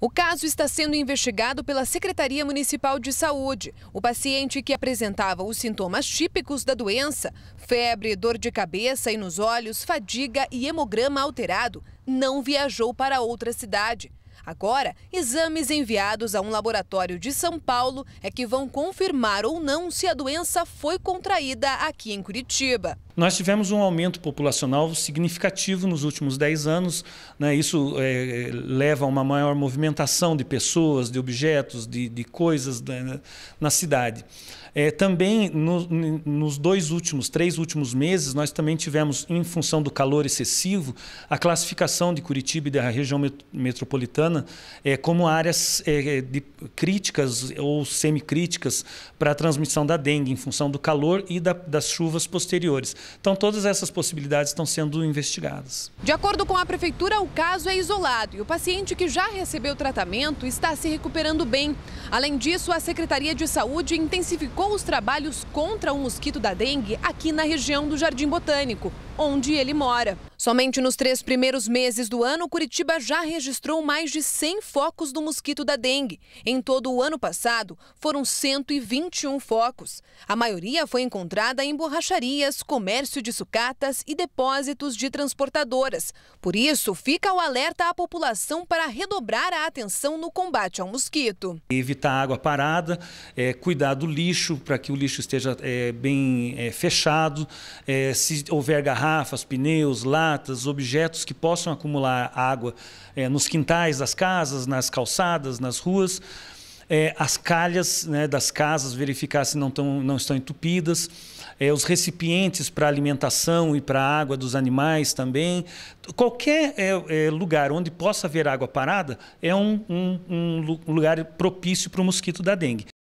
O caso está sendo investigado pela Secretaria Municipal de Saúde. O paciente que apresentava os sintomas típicos da doença, febre, dor de cabeça e nos olhos, fadiga e hemograma alterado, não viajou para outra cidade. Agora, exames enviados a um laboratório de São Paulo é que vão confirmar ou não se a doença foi contraída aqui em Curitiba. Nós tivemos um aumento populacional significativo nos últimos 10 anos. Né? Isso é, leva a uma maior movimentação de pessoas, de objetos, de, de coisas né, na cidade. É, também no, nos dois últimos, três últimos meses, nós também tivemos, em função do calor excessivo, a classificação de Curitiba e da região metropolitana é, como áreas é, é, de críticas ou semicríticas para a transmissão da dengue, em função do calor e da, das chuvas posteriores. Então, todas essas possibilidades estão sendo investigadas. De acordo com a prefeitura, o caso é isolado e o paciente que já recebeu tratamento está se recuperando bem. Além disso, a Secretaria de Saúde intensificou os trabalhos contra o mosquito da dengue aqui na região do Jardim Botânico onde ele mora. Somente nos três primeiros meses do ano, Curitiba já registrou mais de 100 focos do mosquito da dengue. Em todo o ano passado, foram 121 focos. A maioria foi encontrada em borracharias, comércio de sucatas e depósitos de transportadoras. Por isso, fica o alerta à população para redobrar a atenção no combate ao mosquito. Evitar água parada, é, cuidar do lixo para que o lixo esteja é, bem é, fechado. se houver garrafa, garrafas, pneus, latas, objetos que possam acumular água é, nos quintais das casas, nas calçadas, nas ruas. É, as calhas né, das casas, verificar se não, tão, não estão entupidas, é, os recipientes para alimentação e para água dos animais também. Qualquer é, é lugar onde possa haver água parada é um, um, um lugar propício para o mosquito da dengue.